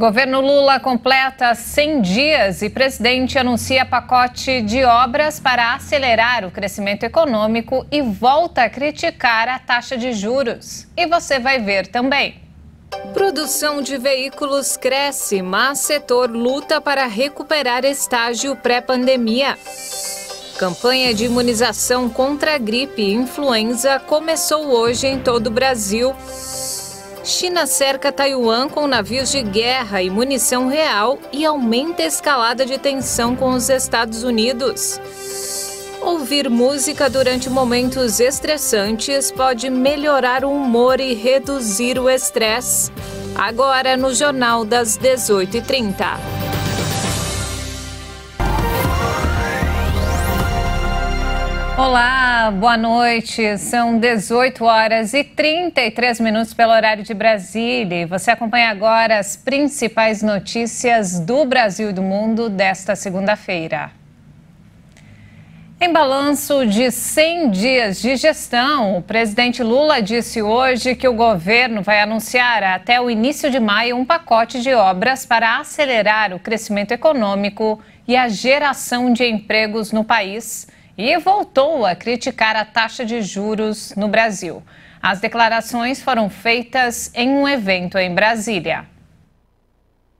Governo Lula completa 100 dias e presidente anuncia pacote de obras para acelerar o crescimento econômico e volta a criticar a taxa de juros. E você vai ver também. Produção de veículos cresce, mas setor luta para recuperar estágio pré-pandemia. Campanha de imunização contra a gripe e influenza começou hoje em todo o Brasil. China cerca Taiwan com navios de guerra e munição real e aumenta a escalada de tensão com os Estados Unidos. Ouvir música durante momentos estressantes pode melhorar o humor e reduzir o estresse. Agora no Jornal das 18h30. Olá, boa noite. São 18 horas e 33 minutos pelo horário de Brasília. Você acompanha agora as principais notícias do Brasil e do mundo desta segunda-feira. Em balanço de 100 dias de gestão, o presidente Lula disse hoje que o governo vai anunciar até o início de maio um pacote de obras para acelerar o crescimento econômico e a geração de empregos no país e voltou a criticar a taxa de juros no Brasil. As declarações foram feitas em um evento em Brasília.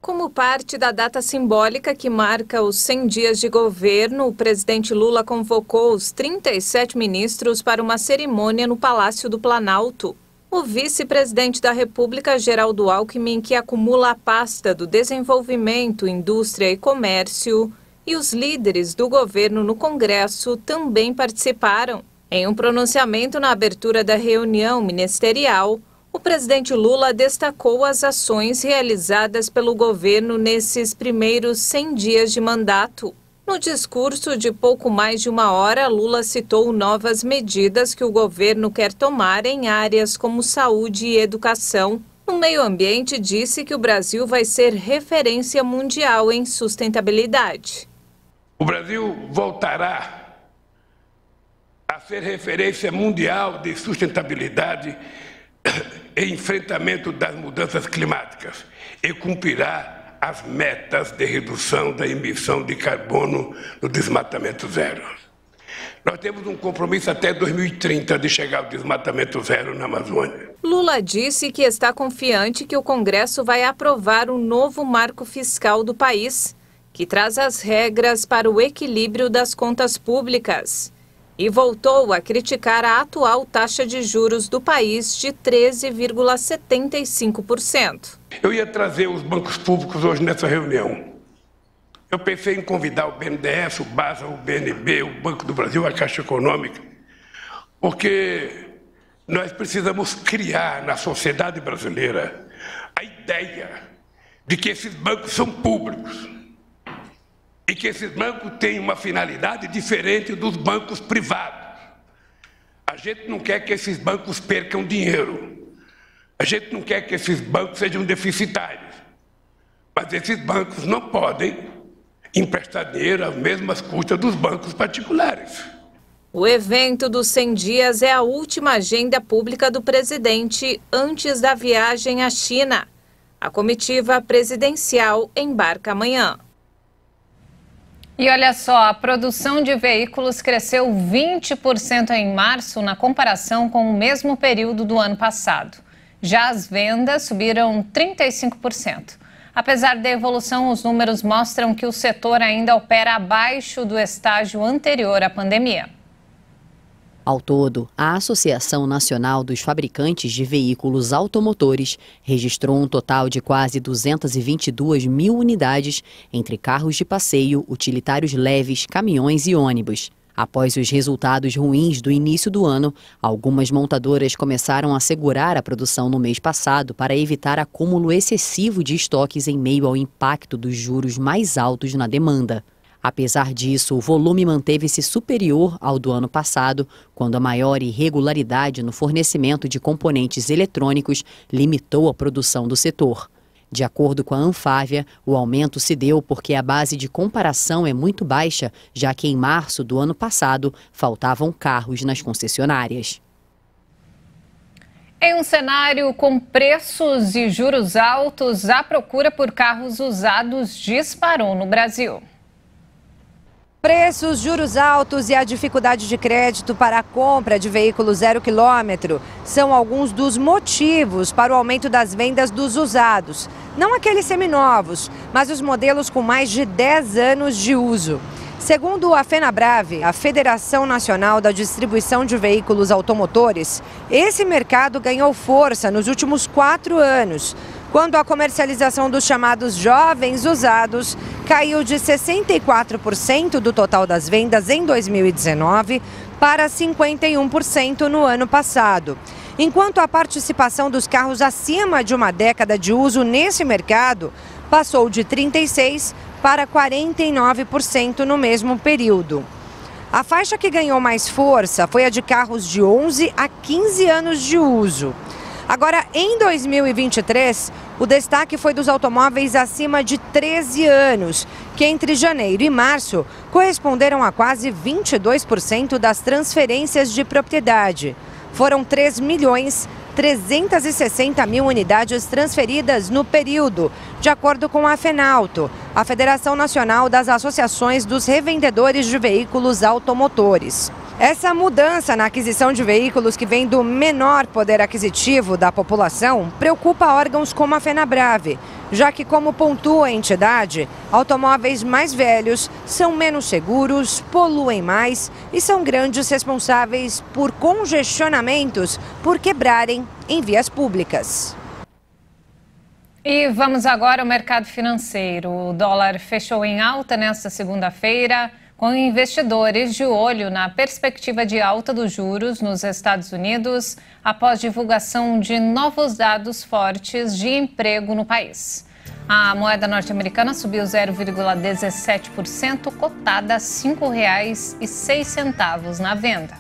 Como parte da data simbólica que marca os 100 dias de governo, o presidente Lula convocou os 37 ministros para uma cerimônia no Palácio do Planalto. O vice-presidente da República, Geraldo Alckmin, que acumula a pasta do Desenvolvimento, Indústria e Comércio, e os líderes do governo no Congresso também participaram. Em um pronunciamento na abertura da reunião ministerial, o presidente Lula destacou as ações realizadas pelo governo nesses primeiros 100 dias de mandato. No discurso de pouco mais de uma hora, Lula citou novas medidas que o governo quer tomar em áreas como saúde e educação. No meio ambiente, disse que o Brasil vai ser referência mundial em sustentabilidade. O Brasil voltará a ser referência mundial de sustentabilidade e enfrentamento das mudanças climáticas e cumprirá as metas de redução da emissão de carbono no desmatamento zero. Nós temos um compromisso até 2030 de chegar ao desmatamento zero na Amazônia. Lula disse que está confiante que o Congresso vai aprovar o um novo marco fiscal do país que traz as regras para o equilíbrio das contas públicas e voltou a criticar a atual taxa de juros do país de 13,75%. Eu ia trazer os bancos públicos hoje nessa reunião. Eu pensei em convidar o BNDES, o BASA, o BNB, o Banco do Brasil, a Caixa Econômica, porque nós precisamos criar na sociedade brasileira a ideia de que esses bancos são públicos e que esses bancos têm uma finalidade diferente dos bancos privados. A gente não quer que esses bancos percam dinheiro. A gente não quer que esses bancos sejam deficitários. Mas esses bancos não podem emprestar dinheiro às mesmas custas dos bancos particulares. O evento dos 100 dias é a última agenda pública do presidente antes da viagem à China. A comitiva presidencial embarca amanhã. E olha só, a produção de veículos cresceu 20% em março na comparação com o mesmo período do ano passado. Já as vendas subiram 35%. Apesar da evolução, os números mostram que o setor ainda opera abaixo do estágio anterior à pandemia. Ao todo, a Associação Nacional dos Fabricantes de Veículos Automotores registrou um total de quase 222 mil unidades entre carros de passeio, utilitários leves, caminhões e ônibus. Após os resultados ruins do início do ano, algumas montadoras começaram a segurar a produção no mês passado para evitar acúmulo excessivo de estoques em meio ao impacto dos juros mais altos na demanda. Apesar disso, o volume manteve-se superior ao do ano passado, quando a maior irregularidade no fornecimento de componentes eletrônicos limitou a produção do setor. De acordo com a Anfávia, o aumento se deu porque a base de comparação é muito baixa, já que em março do ano passado faltavam carros nas concessionárias. Em um cenário com preços e juros altos, a procura por carros usados disparou no Brasil. Preços, juros altos e a dificuldade de crédito para a compra de veículos zero quilômetro são alguns dos motivos para o aumento das vendas dos usados. Não aqueles seminovos, mas os modelos com mais de 10 anos de uso. Segundo a FenaBrave, a Federação Nacional da Distribuição de Veículos Automotores, esse mercado ganhou força nos últimos quatro anos quando a comercialização dos chamados jovens usados caiu de 64% do total das vendas em 2019 para 51% no ano passado. Enquanto a participação dos carros acima de uma década de uso nesse mercado passou de 36% para 49% no mesmo período. A faixa que ganhou mais força foi a de carros de 11 a 15 anos de uso. Agora, em 2023, o destaque foi dos automóveis acima de 13 anos, que entre janeiro e março corresponderam a quase 22% das transferências de propriedade. Foram 3 milhões 360 mil unidades transferidas no período, de acordo com a FENALTO, a Federação Nacional das Associações dos Revendedores de Veículos Automotores. Essa mudança na aquisição de veículos que vem do menor poder aquisitivo da população preocupa órgãos como a FENABRAVE, já que, como pontua a entidade, automóveis mais velhos são menos seguros, poluem mais e são grandes responsáveis por congestionamentos por quebrarem em vias públicas. E vamos agora ao mercado financeiro. O dólar fechou em alta nesta segunda-feira com investidores de olho na perspectiva de alta dos juros nos Estados Unidos após divulgação de novos dados fortes de emprego no país. A moeda norte-americana subiu 0,17%, cotada a R$ 5,06 na venda.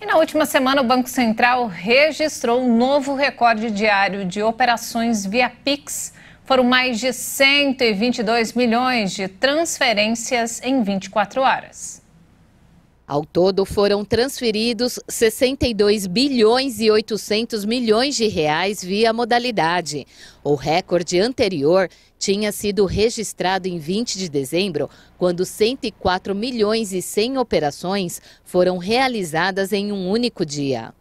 E na última semana, o Banco Central registrou um novo recorde diário de operações via Pix foram mais de 122 milhões de transferências em 24 horas. Ao todo, foram transferidos 62 bilhões e 800 milhões de reais via modalidade. O recorde anterior tinha sido registrado em 20 de dezembro, quando 104 milhões e 100 operações foram realizadas em um único dia.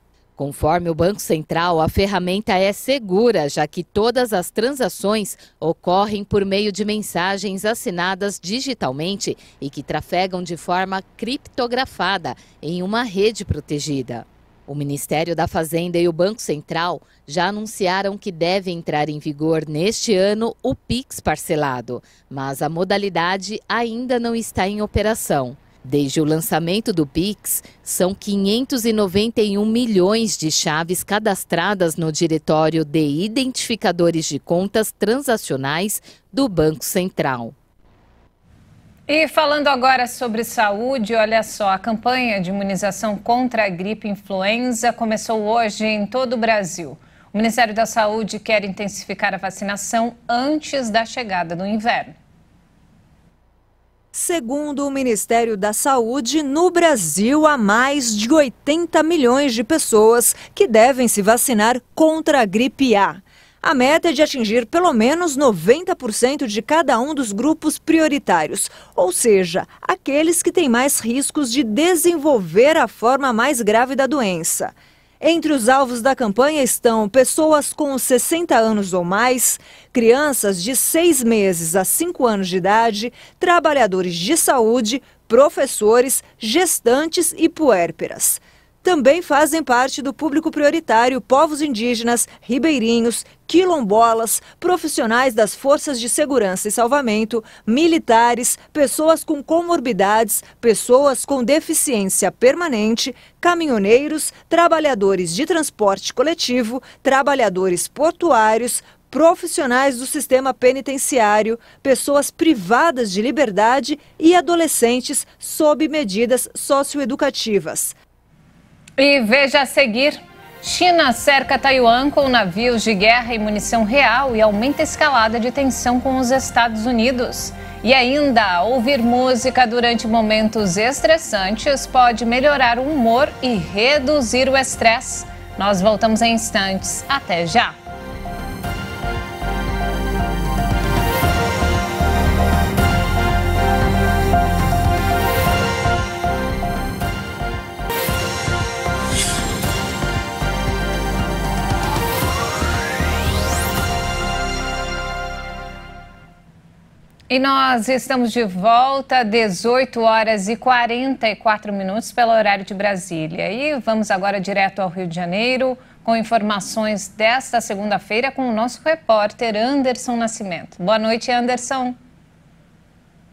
Conforme o Banco Central, a ferramenta é segura, já que todas as transações ocorrem por meio de mensagens assinadas digitalmente e que trafegam de forma criptografada em uma rede protegida. O Ministério da Fazenda e o Banco Central já anunciaram que deve entrar em vigor neste ano o PIX parcelado, mas a modalidade ainda não está em operação. Desde o lançamento do Pix, são 591 milhões de chaves cadastradas no Diretório de Identificadores de Contas Transacionais do Banco Central. E falando agora sobre saúde, olha só, a campanha de imunização contra a gripe influenza começou hoje em todo o Brasil. O Ministério da Saúde quer intensificar a vacinação antes da chegada do inverno. Segundo o Ministério da Saúde, no Brasil há mais de 80 milhões de pessoas que devem se vacinar contra a gripe A. A meta é de atingir pelo menos 90% de cada um dos grupos prioritários, ou seja, aqueles que têm mais riscos de desenvolver a forma mais grave da doença. Entre os alvos da campanha estão pessoas com 60 anos ou mais, crianças de 6 meses a 5 anos de idade, trabalhadores de saúde, professores, gestantes e puérperas também fazem parte do público prioritário povos indígenas, ribeirinhos, quilombolas, profissionais das forças de segurança e salvamento, militares, pessoas com comorbidades, pessoas com deficiência permanente, caminhoneiros, trabalhadores de transporte coletivo, trabalhadores portuários, profissionais do sistema penitenciário, pessoas privadas de liberdade e adolescentes sob medidas socioeducativas. E veja a seguir. China cerca Taiwan com navios de guerra e munição real e aumenta a escalada de tensão com os Estados Unidos. E ainda, ouvir música durante momentos estressantes pode melhorar o humor e reduzir o estresse. Nós voltamos em instantes. Até já! E nós estamos de volta, 18 horas e 44 minutos, pelo horário de Brasília. E vamos agora direto ao Rio de Janeiro, com informações desta segunda-feira com o nosso repórter Anderson Nascimento. Boa noite, Anderson.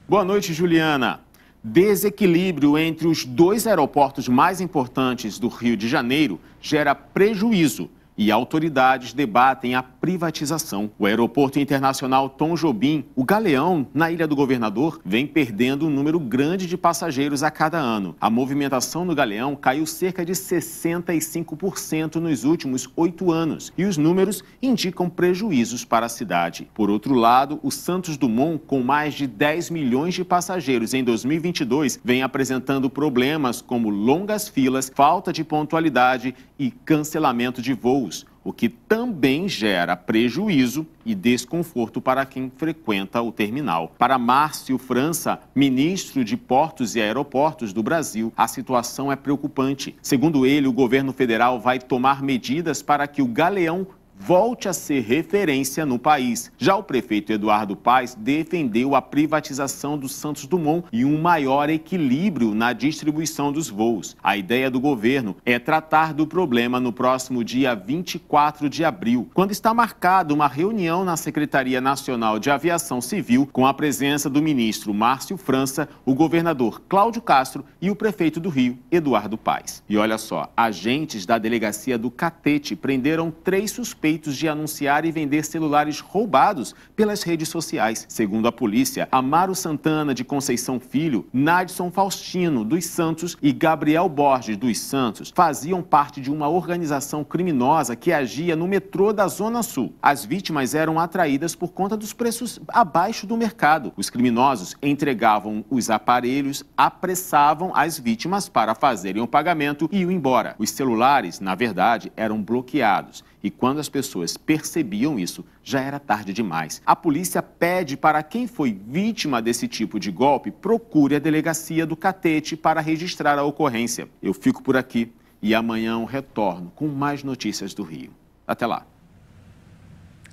Boa noite, Juliana. Desequilíbrio entre os dois aeroportos mais importantes do Rio de Janeiro gera prejuízo e autoridades debatem a privatização. O aeroporto internacional Tom Jobim, o Galeão, na Ilha do Governador, vem perdendo um número grande de passageiros a cada ano. A movimentação no Galeão caiu cerca de 65% nos últimos oito anos e os números indicam prejuízos para a cidade. Por outro lado, o Santos Dumont, com mais de 10 milhões de passageiros em 2022, vem apresentando problemas como longas filas, falta de pontualidade e cancelamento de voos o que também gera prejuízo e desconforto para quem frequenta o terminal. Para Márcio França, ministro de Portos e Aeroportos do Brasil, a situação é preocupante. Segundo ele, o governo federal vai tomar medidas para que o galeão volte a ser referência no país. Já o prefeito Eduardo Paes defendeu a privatização do Santos Dumont e um maior equilíbrio na distribuição dos voos. A ideia do governo é tratar do problema no próximo dia 24 de abril, quando está marcada uma reunião na Secretaria Nacional de Aviação Civil com a presença do ministro Márcio França, o governador Cláudio Castro e o prefeito do Rio, Eduardo Paes. E olha só, agentes da delegacia do Catete prenderam três suspeitos suspeitos de anunciar e vender celulares roubados pelas redes sociais. Segundo a polícia, Amaro Santana de Conceição Filho, Nadson Faustino dos Santos e Gabriel Borges dos Santos faziam parte de uma organização criminosa que agia no metrô da Zona Sul. As vítimas eram atraídas por conta dos preços abaixo do mercado. Os criminosos entregavam os aparelhos, apressavam as vítimas para fazerem o pagamento e iam embora. Os celulares, na verdade, eram bloqueados. E quando as pessoas pessoas percebiam isso, já era tarde demais. A polícia pede para quem foi vítima desse tipo de golpe procure a delegacia do Catete para registrar a ocorrência. Eu fico por aqui e amanhã eu retorno com mais notícias do Rio. Até lá.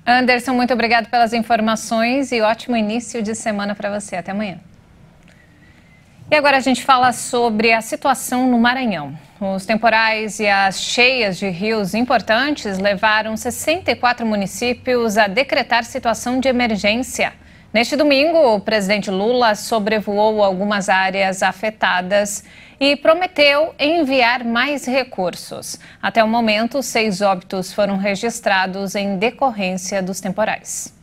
Anderson, muito obrigado pelas informações e ótimo início de semana para você. Até amanhã. E agora a gente fala sobre a situação no Maranhão. Os temporais e as cheias de rios importantes levaram 64 municípios a decretar situação de emergência. Neste domingo, o presidente Lula sobrevoou algumas áreas afetadas e prometeu enviar mais recursos. Até o momento, seis óbitos foram registrados em decorrência dos temporais.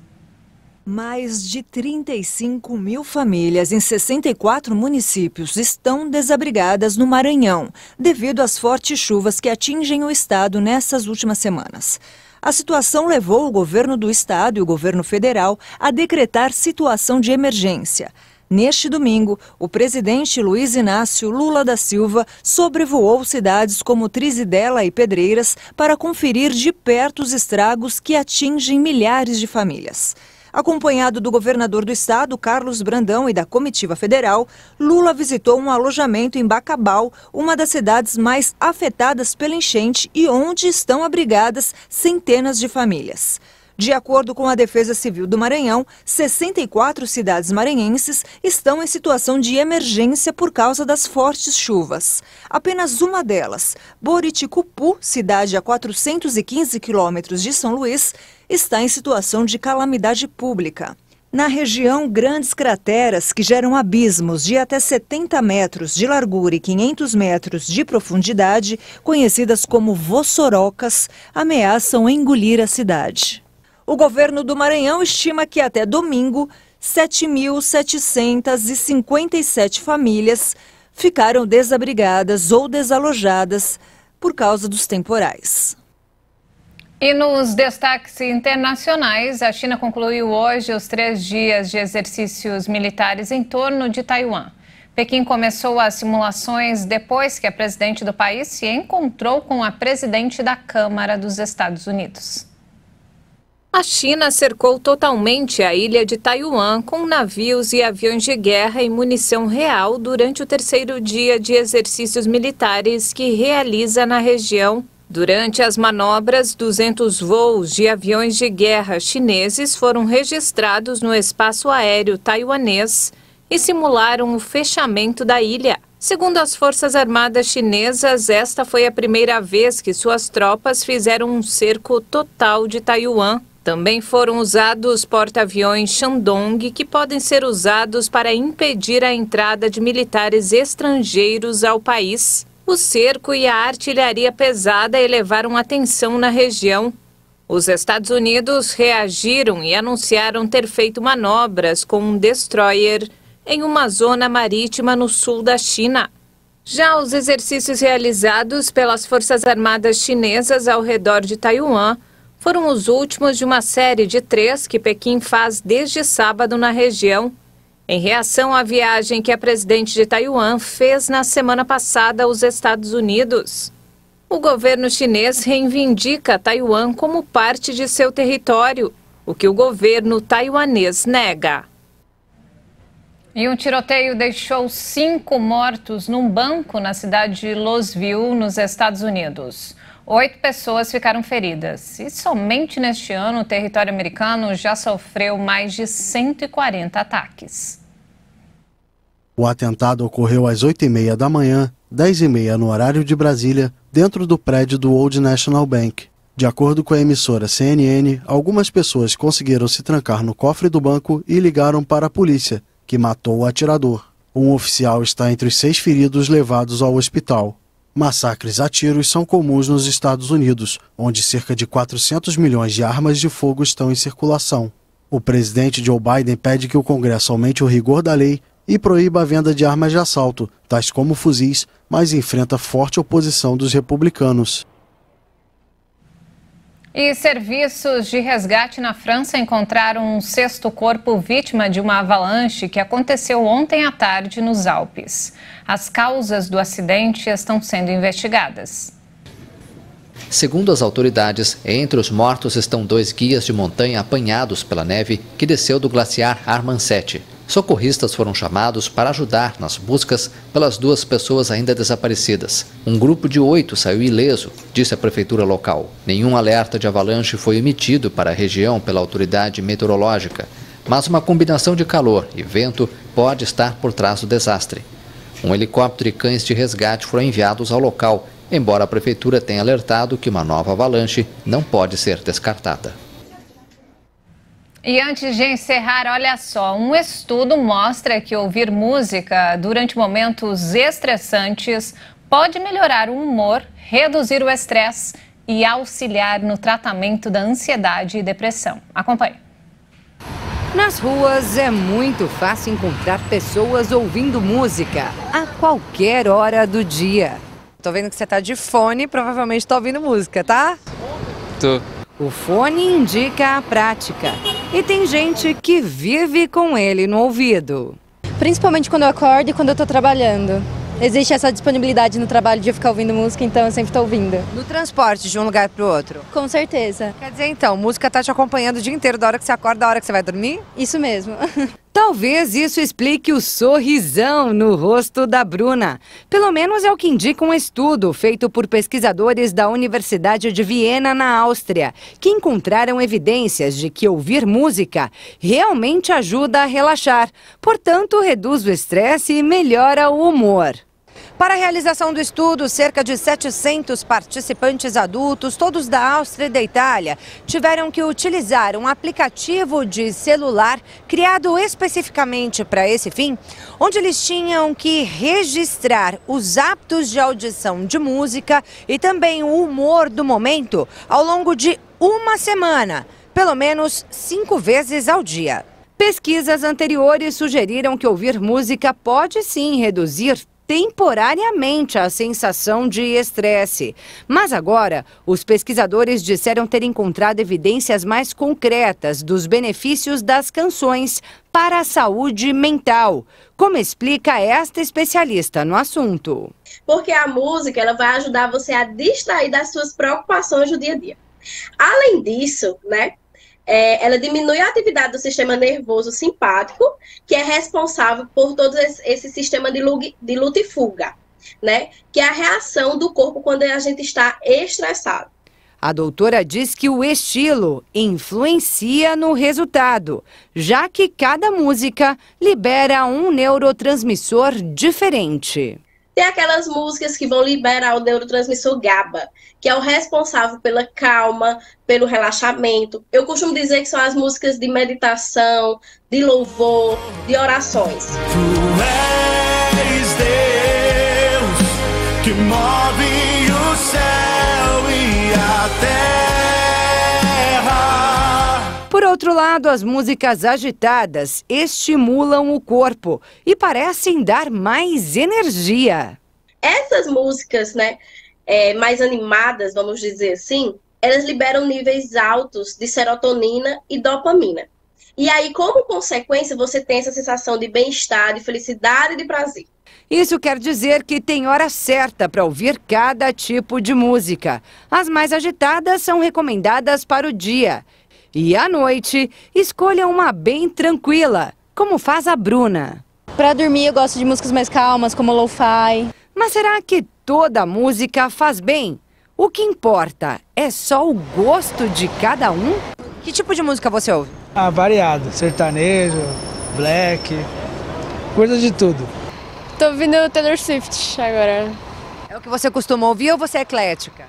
Mais de 35 mil famílias em 64 municípios estão desabrigadas no Maranhão, devido às fortes chuvas que atingem o estado nessas últimas semanas. A situação levou o governo do estado e o governo federal a decretar situação de emergência. Neste domingo, o presidente Luiz Inácio Lula da Silva sobrevoou cidades como Trizidela e Pedreiras para conferir de perto os estragos que atingem milhares de famílias. Acompanhado do governador do estado, Carlos Brandão, e da comitiva federal, Lula visitou um alojamento em Bacabal, uma das cidades mais afetadas pela enchente e onde estão abrigadas centenas de famílias. De acordo com a Defesa Civil do Maranhão, 64 cidades maranhenses estão em situação de emergência por causa das fortes chuvas. Apenas uma delas, Boriticupu, cidade a 415 quilômetros de São Luís, está em situação de calamidade pública. Na região, grandes crateras que geram abismos de até 70 metros de largura e 500 metros de profundidade, conhecidas como vossorocas, ameaçam engolir a cidade o governo do Maranhão estima que até domingo 7.757 famílias ficaram desabrigadas ou desalojadas por causa dos temporais. E nos destaques internacionais, a China concluiu hoje os três dias de exercícios militares em torno de Taiwan. Pequim começou as simulações depois que a presidente do país se encontrou com a presidente da Câmara dos Estados Unidos. A China cercou totalmente a ilha de Taiwan com navios e aviões de guerra e munição real durante o terceiro dia de exercícios militares que realiza na região. Durante as manobras, 200 voos de aviões de guerra chineses foram registrados no espaço aéreo taiwanês e simularam o fechamento da ilha. Segundo as Forças Armadas Chinesas, esta foi a primeira vez que suas tropas fizeram um cerco total de Taiwan. Também foram usados porta-aviões Shandong que podem ser usados para impedir a entrada de militares estrangeiros ao país. O cerco e a artilharia pesada elevaram a tensão na região. Os Estados Unidos reagiram e anunciaram ter feito manobras com um destroyer em uma zona marítima no sul da China. Já os exercícios realizados pelas Forças Armadas Chinesas ao redor de Taiwan foram os últimos de uma série de três que Pequim faz desde sábado na região, em reação à viagem que a presidente de Taiwan fez na semana passada aos Estados Unidos. O governo chinês reivindica Taiwan como parte de seu território, o que o governo taiwanês nega. E um tiroteio deixou cinco mortos num banco na cidade de Louisville, nos Estados Unidos. Oito pessoas ficaram feridas. E somente neste ano, o território americano já sofreu mais de 140 ataques. O atentado ocorreu às 8h30 da manhã, 10h30 no horário de Brasília, dentro do prédio do Old National Bank. De acordo com a emissora CNN, algumas pessoas conseguiram se trancar no cofre do banco e ligaram para a polícia, que matou o atirador. Um oficial está entre os seis feridos levados ao hospital. Massacres a tiros são comuns nos Estados Unidos, onde cerca de 400 milhões de armas de fogo estão em circulação. O presidente Joe Biden pede que o Congresso aumente o rigor da lei e proíba a venda de armas de assalto, tais como fuzis, mas enfrenta forte oposição dos republicanos. E serviços de resgate na França encontraram um sexto corpo vítima de uma avalanche que aconteceu ontem à tarde nos Alpes. As causas do acidente estão sendo investigadas. Segundo as autoridades, entre os mortos estão dois guias de montanha apanhados pela neve que desceu do glaciar Armansete socorristas foram chamados para ajudar nas buscas pelas duas pessoas ainda desaparecidas. Um grupo de oito saiu ileso, disse a prefeitura local. Nenhum alerta de avalanche foi emitido para a região pela autoridade meteorológica, mas uma combinação de calor e vento pode estar por trás do desastre. Um helicóptero e cães de resgate foram enviados ao local, embora a prefeitura tenha alertado que uma nova avalanche não pode ser descartada. E antes de encerrar, olha só, um estudo mostra que ouvir música durante momentos estressantes pode melhorar o humor, reduzir o estresse e auxiliar no tratamento da ansiedade e depressão. Acompanhe. Nas ruas é muito fácil encontrar pessoas ouvindo música a qualquer hora do dia. Tô vendo que você tá de fone, provavelmente tá ouvindo música, tá? Tô. O fone indica a prática e tem gente que vive com ele no ouvido. Principalmente quando eu acordo e quando eu estou trabalhando. Existe essa disponibilidade no trabalho de eu ficar ouvindo música, então eu sempre estou ouvindo. No transporte de um lugar para o outro? Com certeza. Quer dizer, então, música tá te acompanhando o dia inteiro, da hora que você acorda, da hora que você vai dormir? Isso mesmo. Talvez isso explique o sorrisão no rosto da Bruna. Pelo menos é o que indica um estudo feito por pesquisadores da Universidade de Viena, na Áustria, que encontraram evidências de que ouvir música realmente ajuda a relaxar, portanto, reduz o estresse e melhora o humor. Para a realização do estudo, cerca de 700 participantes adultos, todos da Áustria e da Itália, tiveram que utilizar um aplicativo de celular criado especificamente para esse fim, onde eles tinham que registrar os hábitos de audição de música e também o humor do momento ao longo de uma semana, pelo menos cinco vezes ao dia. Pesquisas anteriores sugeriram que ouvir música pode sim reduzir temporariamente a sensação de estresse. Mas agora, os pesquisadores disseram ter encontrado evidências mais concretas dos benefícios das canções para a saúde mental, como explica esta especialista no assunto. Porque a música ela vai ajudar você a distrair das suas preocupações do dia a dia. Além disso, né, é, ela diminui a atividade do sistema nervoso simpático, que é responsável por todo esse, sistema de, de luta e fuga, né? Que é a reação do corpo quando a gente está estressado. A doutora diz que o estilo influencia no resultado, já que cada música libera um neurotransmissor diferente. Tem aquelas músicas que vão liberar o neurotransmissor GABA, que é o responsável pela calma, pelo relaxamento. Eu costumo dizer que são as músicas de meditação, de louvor, de orações. Tu és Deus que move o céu e a terra. Por outro lado, as músicas agitadas estimulam o corpo e parecem dar mais energia essas músicas, né, é, mais animadas, vamos dizer assim, elas liberam níveis altos de serotonina e dopamina. E aí, como consequência, você tem essa sensação de bem-estar, de felicidade e de prazer. Isso quer dizer que tem hora certa para ouvir cada tipo de música. As mais agitadas são recomendadas para o dia. E à noite, escolha uma bem tranquila, como faz a Bruna. Para dormir, eu gosto de músicas mais calmas, como lo-fi. Mas será que toda música faz bem? O que importa é só o gosto de cada um? Que tipo de música você ouve? Ah, variado. Sertanejo, black, coisa de tudo. Tô ouvindo Taylor Swift agora. É o que você costuma ouvir ou você é eclética?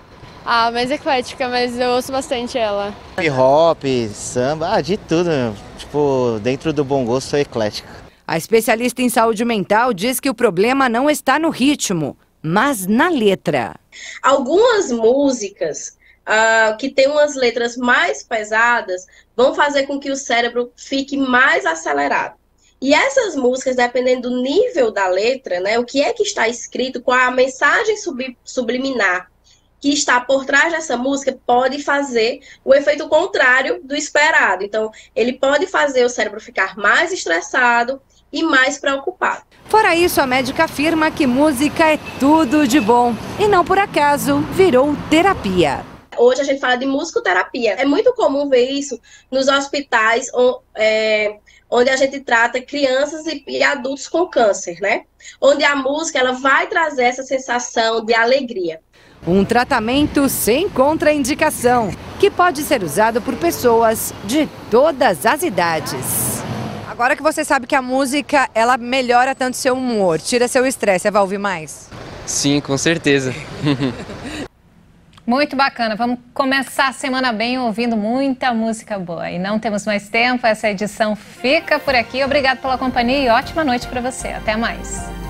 Ah, mais eclética, mas eu ouço bastante ela. Hip hop, samba, ah, de tudo. Tipo, dentro do bom gosto, sou eclética. A especialista em saúde mental diz que o problema não está no ritmo, mas na letra. Algumas músicas uh, que têm umas letras mais pesadas vão fazer com que o cérebro fique mais acelerado. E essas músicas, dependendo do nível da letra, né, o que é que está escrito, qual a mensagem sub subliminar que está por trás dessa música pode fazer o efeito contrário do esperado. Então, ele pode fazer o cérebro ficar mais estressado e mais preocupado. Fora isso, a médica afirma que música é tudo de bom e não por acaso virou terapia. Hoje a gente fala de musicoterapia. É muito comum ver isso nos hospitais é, onde a gente trata crianças e, e adultos com câncer, né? Onde a música ela vai trazer essa sensação de alegria. Um tratamento sem contraindicação, que pode ser usado por pessoas de todas as idades. Agora que você sabe que a música, ela melhora tanto seu humor, tira seu estresse, você vai ouvir mais? Sim, com certeza. Muito bacana. Vamos começar a semana bem ouvindo muita música boa. E não temos mais tempo, essa edição fica por aqui. Obrigado pela companhia e ótima noite para você. Até mais.